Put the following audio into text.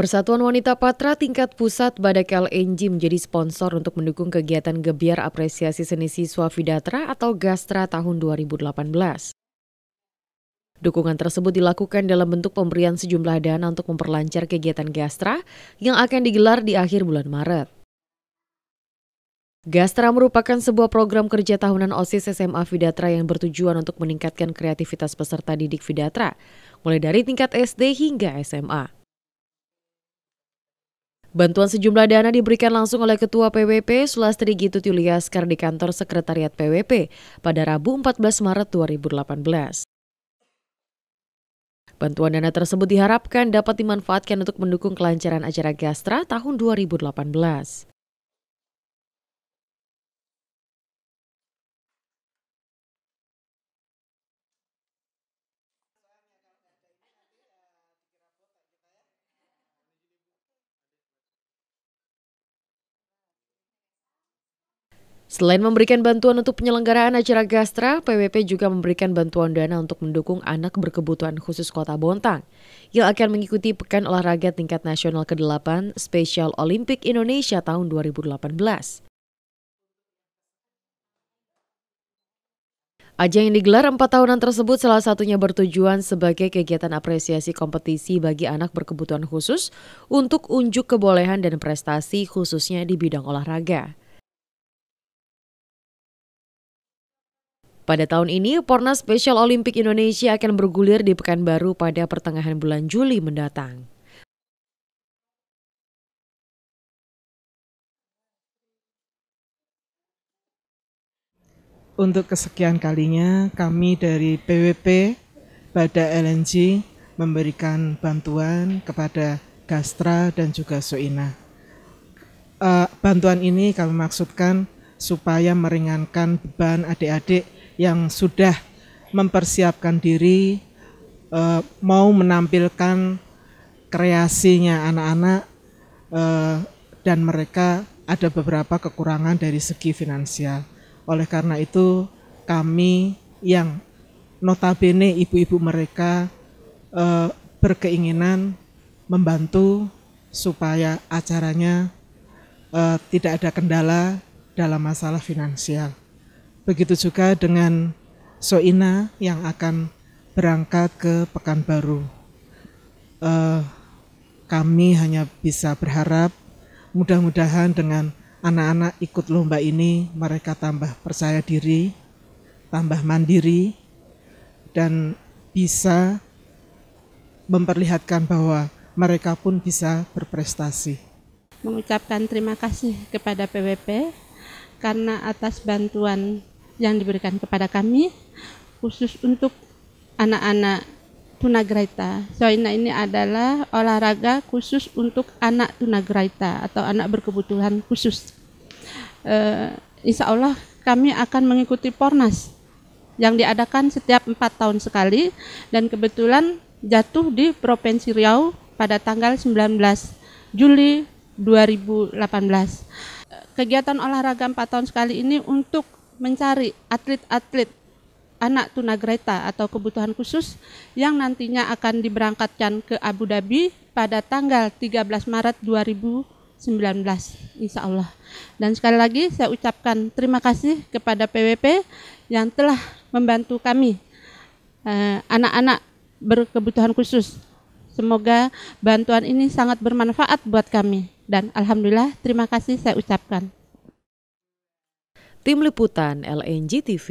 Persatuan Wanita Patra tingkat pusat Badak LNG menjadi sponsor untuk mendukung kegiatan Gebiar Apresiasi Seni Siswa Fidatra atau Gastra tahun 2018. Dukungan tersebut dilakukan dalam bentuk pemberian sejumlah dana untuk memperlancar kegiatan Gastra yang akan digelar di akhir bulan Maret. Gastra merupakan sebuah program kerja tahunan OSIS SMA Fidatra yang bertujuan untuk meningkatkan kreativitas peserta didik Fidatra, mulai dari tingkat SD hingga SMA. Bantuan sejumlah dana diberikan langsung oleh Ketua PWP Sulastri Gitu Tuliaskar di kantor Sekretariat PWP pada Rabu 14 Maret 2018. Bantuan dana tersebut diharapkan dapat dimanfaatkan untuk mendukung kelancaran acara Gastra tahun 2018. Selain memberikan bantuan untuk penyelenggaraan acara Gastra, PWP juga memberikan bantuan dana untuk mendukung anak berkebutuhan khusus kota Bontang yang akan mengikuti Pekan Olahraga Tingkat Nasional ke-8 Special Olympic Indonesia tahun 2018. Ajang yang digelar empat tahunan tersebut salah satunya bertujuan sebagai kegiatan apresiasi kompetisi bagi anak berkebutuhan khusus untuk unjuk kebolehan dan prestasi khususnya di bidang olahraga. Pada tahun ini, Porna Special Olympic Indonesia akan bergulir di Pekanbaru pada pertengahan bulan Juli mendatang. Untuk kesekian kalinya, kami dari PWP pada LNG memberikan bantuan kepada Gastra dan juga Soina. Eh, bantuan ini kami maksudkan supaya meringankan beban adik-adik yang sudah mempersiapkan diri e, mau menampilkan kreasinya anak-anak e, dan mereka ada beberapa kekurangan dari segi finansial. Oleh karena itu kami yang notabene ibu-ibu mereka e, berkeinginan membantu supaya acaranya e, tidak ada kendala dalam masalah finansial. Begitu juga dengan Soina yang akan berangkat ke Pekanbaru. Uh, kami hanya bisa berharap mudah-mudahan dengan anak-anak ikut lomba ini mereka tambah percaya diri, tambah mandiri, dan bisa memperlihatkan bahwa mereka pun bisa berprestasi. Mengucapkan terima kasih kepada PWP karena atas bantuan yang diberikan kepada kami khusus untuk anak-anak tunagraita. Soina ini adalah olahraga khusus untuk anak tunagraita atau anak berkebutuhan khusus. E, insya Allah kami akan mengikuti Pornas yang diadakan setiap empat tahun sekali dan kebetulan jatuh di Provinsi Riau pada tanggal 19 Juli 2018. Kegiatan olahraga empat tahun sekali ini untuk mencari atlet-atlet anak tunagreta atau kebutuhan khusus yang nantinya akan diberangkatkan ke Abu Dhabi pada tanggal 13 Maret 2019 insya Allah. Dan sekali lagi saya ucapkan terima kasih kepada PWP yang telah membantu kami eh, anak-anak eh, anak -anak berkebutuhan khusus. Semoga bantuan ini sangat bermanfaat buat kami dan Alhamdulillah terima kasih saya ucapkan. Tim Liputan LNG TV